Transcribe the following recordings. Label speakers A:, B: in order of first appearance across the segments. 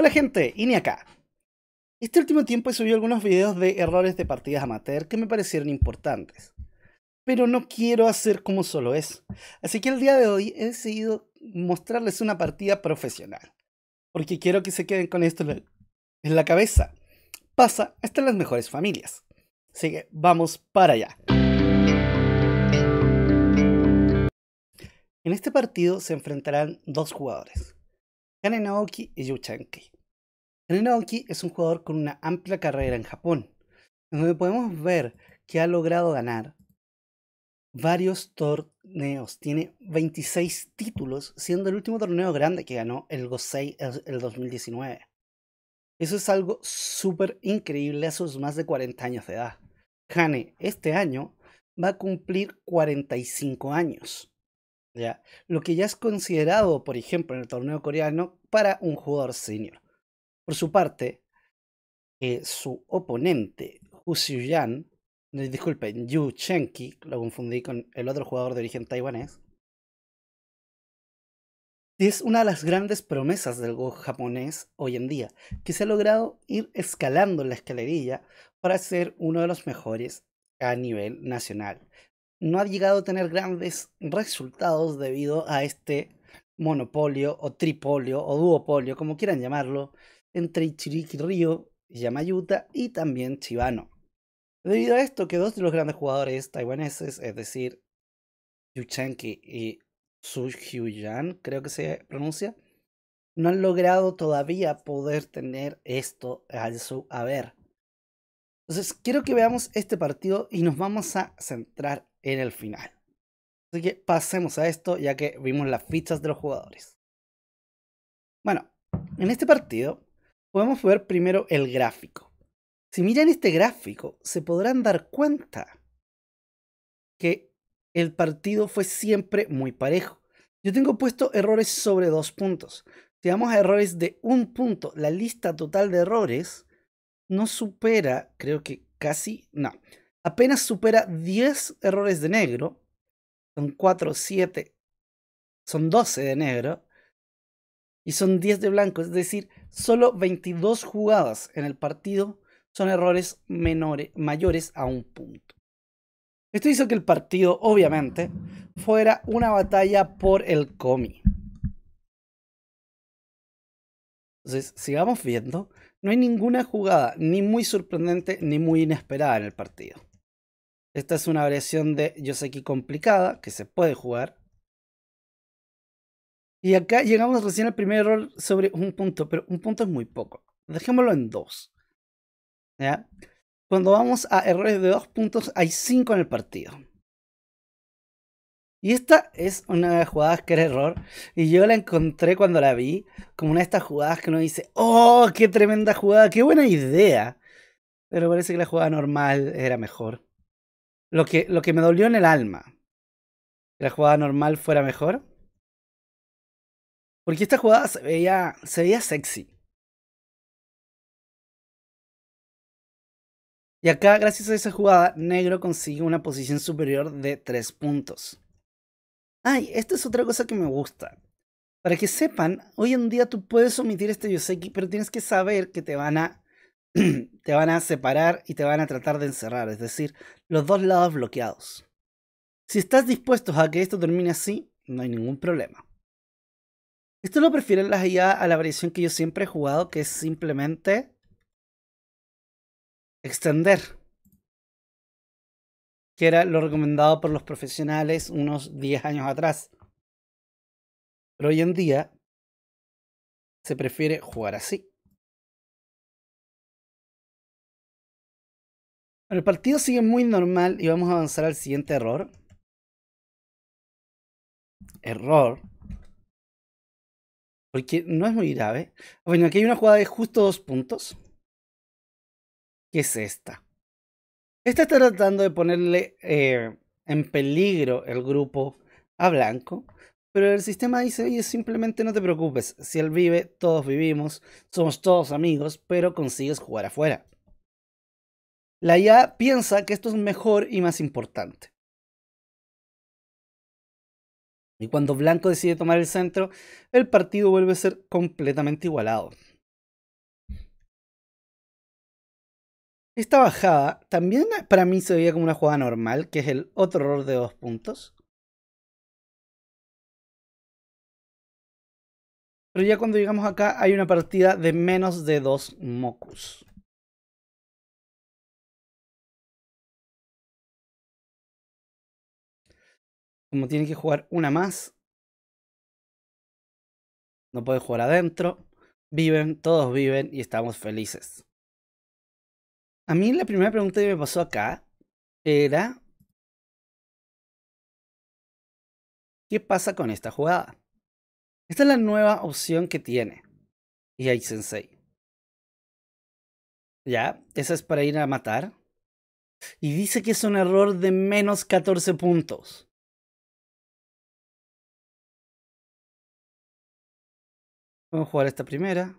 A: Hola gente, Ini Este último tiempo he subido algunos videos de errores de partidas amateur que me parecieron importantes. Pero no quiero hacer como solo eso. Así que el día de hoy he decidido mostrarles una partida profesional. Porque quiero que se queden con esto en la cabeza. Pasa hasta las mejores familias. Así que vamos para allá. En este partido se enfrentarán dos jugadores. Hane Naoki y Yuchanki. Hane Naoki es un jugador con una amplia carrera en Japón, donde podemos ver que ha logrado ganar varios torneos. Tiene 26 títulos, siendo el último torneo grande que ganó el Gosei el 2019. Eso es algo súper increíble a sus más de 40 años de edad. Hane, este año, va a cumplir 45 años. Lo que ya es considerado, por ejemplo, en el torneo coreano para un jugador senior. Por su parte, eh, su oponente, Hu Xiuyan, eh, disculpen, Yu Chenki, lo confundí con el otro jugador de origen taiwanés, es una de las grandes promesas del Go japonés hoy en día, que se ha logrado ir escalando la escalerilla para ser uno de los mejores a nivel nacional, no ha llegado a tener grandes resultados debido a este monopolio o tripolio o duopolio, como quieran llamarlo, entre Ichiriki Ryo, Yamayuta y también Chivano. Debido a esto que dos de los grandes jugadores taiwaneses, es decir, Yu y Su Hyuyan, creo que se pronuncia, no han logrado todavía poder tener esto a su haber. Entonces, quiero que veamos este partido y nos vamos a centrar en el final. Así que pasemos a esto ya que vimos las fichas de los jugadores. Bueno, en este partido podemos ver primero el gráfico. Si miran este gráfico, se podrán dar cuenta que el partido fue siempre muy parejo. Yo tengo puesto errores sobre dos puntos. Si vamos a errores de un punto, la lista total de errores no supera, creo que casi, no, apenas supera 10 errores de negro. Son 4, 7, son 12 de negro. Y son 10 de blanco. Es decir, solo 22 jugadas en el partido son errores mayores a un punto. Esto hizo que el partido, obviamente, fuera una batalla por el comi. Entonces, sigamos viendo, no hay ninguna jugada ni muy sorprendente ni muy inesperada en el partido. Esta es una variación de Yoseki complicada que se puede jugar. Y acá llegamos recién al primer error sobre un punto, pero un punto es muy poco. Dejémoslo en dos. ¿Ya? Cuando vamos a errores de dos puntos, hay cinco en el partido. Y esta es una de las jugadas que era error. Y yo la encontré cuando la vi como una de estas jugadas que uno dice, ¡oh, qué tremenda jugada! ¡Qué buena idea! Pero parece que la jugada normal era mejor. Lo que, me dolió en el alma, que la jugada
B: normal fuera mejor. Porque esta jugada se veía, se veía sexy. Y acá, gracias a esa jugada, negro consigue una posición superior de 3 puntos.
A: Ay, esta es otra cosa que me gusta. Para que sepan, hoy en día tú puedes omitir este Yoseki, pero tienes que saber que te van a te van a separar y te van a tratar de encerrar, es decir, los dos lados bloqueados. Si estás dispuesto a que esto termine así, no hay ningún problema. Esto lo prefieren las IA a la variación que yo siempre he jugado, que es simplemente extender,
B: que era lo recomendado por los profesionales unos 10 años atrás. Pero hoy en día se prefiere jugar así. el partido sigue muy normal y vamos a avanzar al siguiente error. Error. Porque no es muy grave. Bueno, aquí hay una jugada de justo dos puntos. Que es esta.
A: Esta está tratando de ponerle eh, en peligro el grupo a blanco. Pero el sistema dice, oye, simplemente no te preocupes. Si él vive, todos vivimos. Somos todos amigos, pero consigues jugar afuera. La IA piensa que esto es mejor y más importante. Y cuando Blanco decide tomar el centro, el partido vuelve a ser completamente igualado. Esta bajada
B: también para mí se veía como una jugada normal, que es el otro error de dos puntos. Pero ya cuando llegamos acá hay una partida de menos de dos mocus. Como tiene que jugar una más, no puede jugar adentro. Viven, todos viven y estamos felices. A mí la primera pregunta que me pasó acá era... ¿Qué pasa con esta jugada? Esta es la nueva opción que tiene
A: y e hay Sensei. Ya, esa es para ir a matar.
B: Y dice que es un error de menos 14 puntos. Vamos a jugar esta primera.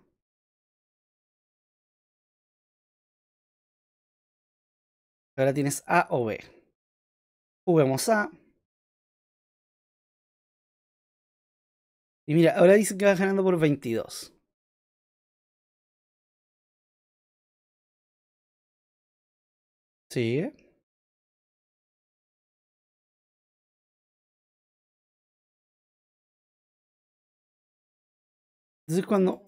B: Ahora tienes A o B. Jugamos A. Y mira, ahora dice que va ganando por 22. Sigue. Entonces cuando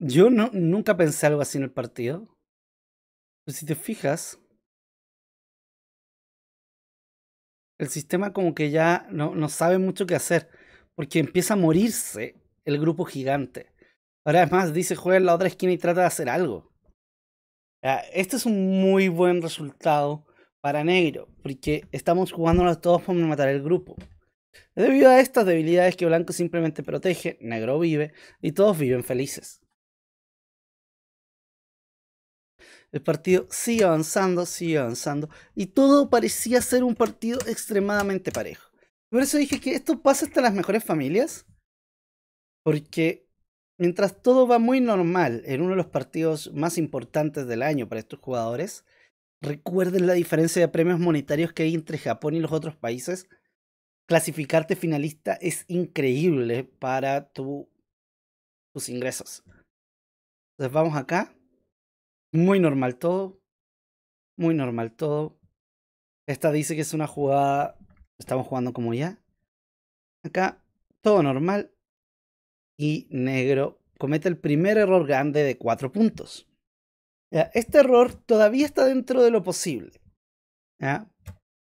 B: yo nunca pensé algo así en el partido, pero pues, si te fijas,
A: el sistema como que ya no, no sabe mucho qué hacer, porque empieza a morirse el grupo gigante. Ahora además más, dice juega en la otra esquina y trata de hacer algo. Ah, este es un muy buen resultado para negro, porque estamos jugándonos todos para matar el grupo. Debido a estas debilidades que Blanco simplemente protege, Negro vive y todos viven felices. El partido sigue avanzando, sigue avanzando y todo parecía ser un partido extremadamente parejo. Por eso dije que esto pasa hasta las mejores familias, porque mientras todo va muy normal en uno de los partidos más importantes del año para estos jugadores, recuerden la diferencia de premios monetarios que hay entre Japón y los otros países clasificarte finalista es increíble para tus ingresos. Entonces vamos acá. Muy normal todo. Muy normal todo. Esta dice que es una jugada. Estamos jugando como ya. Acá, todo normal. Y negro comete el primer error grande de cuatro puntos. Este error todavía está dentro de lo posible.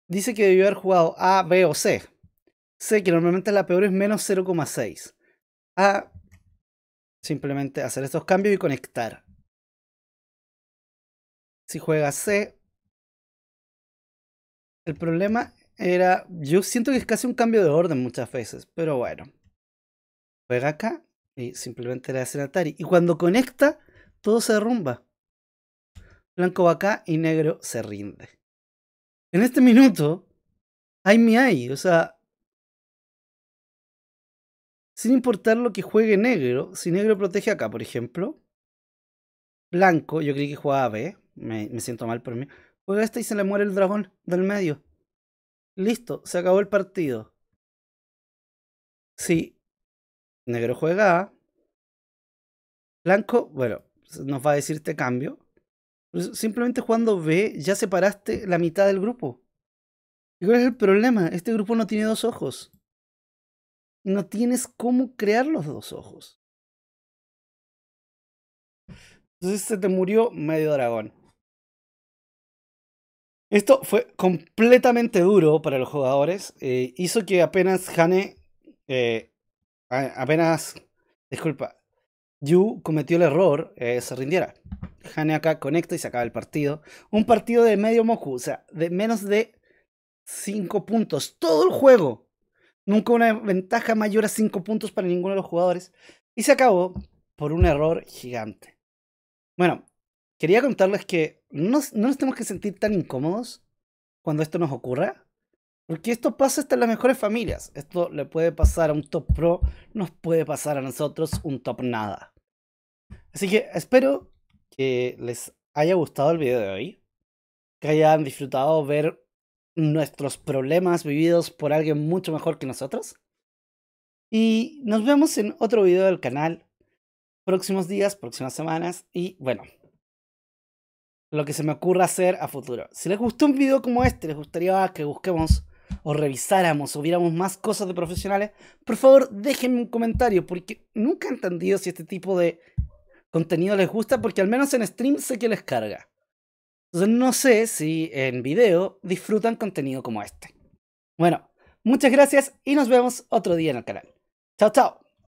A: Dice que debió haber jugado A, B o C sé que normalmente la peor es menos 0,6. A simplemente hacer estos
B: cambios y conectar. Si juega C, el problema era, yo siento que es casi un cambio de orden muchas
A: veces, pero bueno. Juega acá y simplemente le hace el Atari. Y cuando conecta, todo se derrumba. Blanco va acá y negro se rinde. En este minuto, hay mi hay, o sea, sin importar lo que juegue negro, si negro protege acá, por ejemplo, blanco, yo creí que jugaba B, me, siento mal por mí, juega esta y
B: se le muere el dragón del medio. Listo, se acabó el partido. Si negro juega A,
A: blanco, bueno, nos va a decirte cambio. Pues, simplemente jugando B ya separaste
B: la mitad del grupo. ¿Y cuál es el problema? Este grupo no tiene dos ojos no tienes cómo crear los dos ojos. Entonces se te murió medio dragón.
A: Esto fue completamente duro para los jugadores. Eh, hizo que apenas Hane. Eh, apenas. Disculpa. Yu cometió el error, eh, se rindiera. Hane acá conecta y se acaba el partido. Un partido de medio Moku, o sea, de menos de 5 puntos. Todo el juego. Nunca una ventaja mayor a 5 puntos para ninguno de los jugadores. Y se acabó por un error gigante. Bueno, quería contarles que no, nos tenemos que sentir tan incómodos cuando esto nos ocurra. Porque esto pasa hasta en las mejores familias. Esto le puede pasar a un top pro, nos puede pasar a nosotros un top nada. Así que espero que les haya gustado el video de hoy, que hayan disfrutado ver nuestros problemas vividos por alguien mucho mejor que nosotros. Y nos vemos en otro video del canal, próximos días, próximas semanas y bueno, lo que se me ocurra hacer a futuro. Si les gustó un video como este, les gustaría que busquemos o revisáramos o viéramos más cosas de profesionales, por favor déjenme un comentario porque nunca he entendido si este tipo de contenido les gusta porque al menos en stream sé que les carga. Entonces no sé si
B: en video disfrutan contenido como este. Bueno, muchas gracias y nos vemos otro día en el canal. Chao, chao.